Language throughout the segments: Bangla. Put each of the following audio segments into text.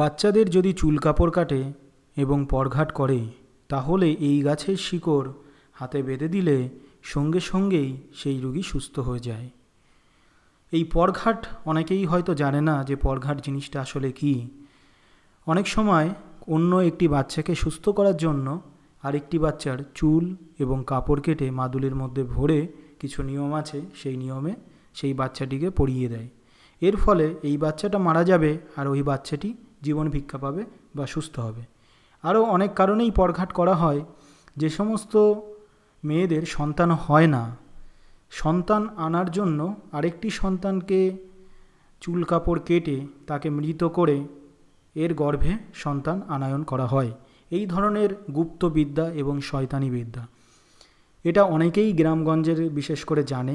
বাচ্চাদের যদি চুল কাপড় কাটে এবং পরঘাট করে তাহলে এই গাছের শিকড় হাতে বেঁধে দিলে সঙ্গে সঙ্গেই সেই রুগী সুস্থ হয়ে যায় এই পরঘাট অনেকেই হয়তো জানে না যে পরঘাট জিনিসটা আসলে কি অনেক সময় অন্য একটি বাচ্চাকে সুস্থ করার জন্য আরেকটি বাচ্চার চুল এবং কাপড় কেটে মাদুলের মধ্যে ভরে কিছু নিয়ম আছে সেই নিয়মে সেই বাচ্চাটিকে পড়িয়ে দেয় এর ফলে এই বাচ্চাটা মারা যাবে আর ওই বাচ্চাটি জীবন ভিক্ষা পাবে বা সুস্থ হবে আরও অনেক কারণেই পরঘাট করা হয় যে সমস্ত মেয়েদের সন্তান হয় না সন্তান আনার জন্য আরেকটি সন্তানকে চুল কাপড় কেটে তাকে মৃত করে এর গর্ভে সন্তান আনায়ন করা হয় এই ধরনের গুপ্ত বিদ্যা এবং শয়তানি বিদ্যা এটা অনেকেই গ্রামগঞ্জের বিশেষ করে জানে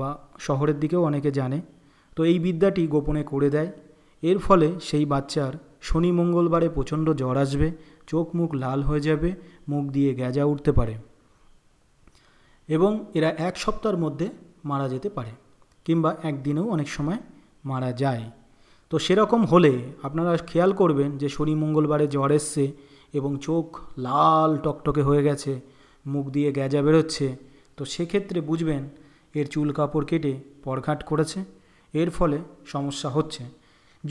বা শহরের দিকেও অনেকে জানে তো এই বিদ্যাটি গোপনে করে দেয় এর ফলে সেই বাচ্চার শনি মঙ্গলবারে প্রচণ্ড জ্বর আসবে চোখ মুখ লাল হয়ে যাবে মুখ দিয়ে গ্যাজা উঠতে পারে এবং এরা এক সপ্তাহের মধ্যে মারা যেতে পারে কিংবা একদিনেও অনেক সময় মারা যায় তো সেরকম হলে আপনারা খেয়াল করবেন যে শনি মঙ্গলবারে জ্বর এসছে এবং চোখ লাল টকটকে হয়ে গেছে মুখ দিয়ে গ্যাজা বেরোচ্ছে তো সেক্ষেত্রে বুঝবেন এর চুল কাপড় কেটে পরঘাট করেছে এর ফলে সমস্যা হচ্ছে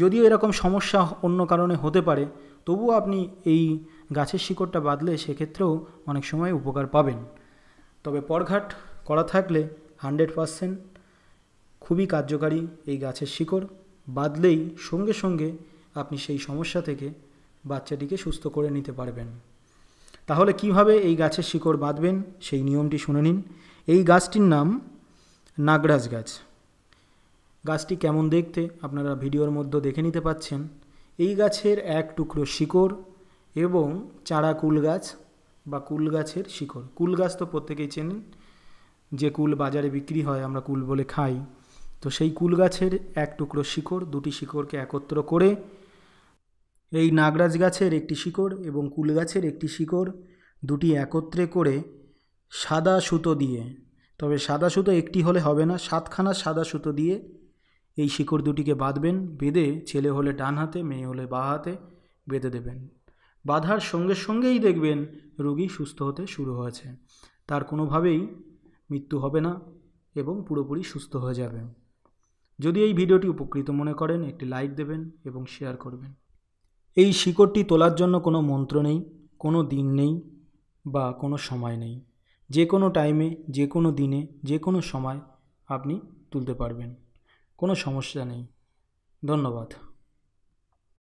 যদিও এরকম সমস্যা অন্য কারণে হতে পারে তবুও আপনি এই গাছের শিকড়টা বাঁধলে সেক্ষেত্রেও অনেক সময় উপকার পাবেন তবে পরঘাট করা থাকলে হান্ড্রেড পারসেন্ট খুবই কার্যকারী এই গাছের শিকড় বাঁধলেই সঙ্গে সঙ্গে আপনি সেই সমস্যা থেকে বাচ্চাটিকে সুস্থ করে নিতে পারবেন তাহলে কিভাবে এই গাছের শিকড় বাঁধবেন সেই নিয়মটি শুনে নিন এই গাছটির নাম নাগরাজ গাছ গাছটি কেমন দেখতে আপনারা ভিডিওর মধ্যে দেখে নিতে পাচ্ছেন এই গাছের এক টুকরো শিকড় এবং চারা কুল গাছ বা কুল গাছের শিকড় কুল গাছ তো প্রত্যেকেই চেনেন যে কুল বাজারে বিক্রি হয় আমরা কুল বলে খাই তো সেই কুল গাছের এক টুকরো শিকড় দুটি শিকড়কে একত্র করে এই নাগরাজ গাছের একটি শিকড় এবং কুল গাছের একটি শিকড় দুটি একত্রে করে সাদা সুতো দিয়ে তবে সাদা সুতো একটি হলে হবে না সাতখানা সাদা সুতো দিয়ে এই শিকড় দুটিকে বাঁধবেন বেঁধে ছেলে হলে ডান হাতে মেয়ে হলে বা হাতে বেঁধে দেবেন বাধার সঙ্গে সঙ্গেই দেখবেন রোগী সুস্থ হতে শুরু হয়েছে তার কোনোভাবেই মৃত্যু হবে না এবং পুরোপুরি সুস্থ হয়ে যাবে যদি এই ভিডিওটি উপকৃত মনে করেন একটি লাইক দেবেন এবং শেয়ার করবেন এই শিকড়টি তোলার জন্য কোনো মন্ত্র নেই কোনো দিন নেই বা কোনো সময় নেই যে কোনো টাইমে যে কোনো দিনে যে কোনো সময় আপনি তুলতে পারবেন কোনো সমস্যা নেই ধন্যবাদ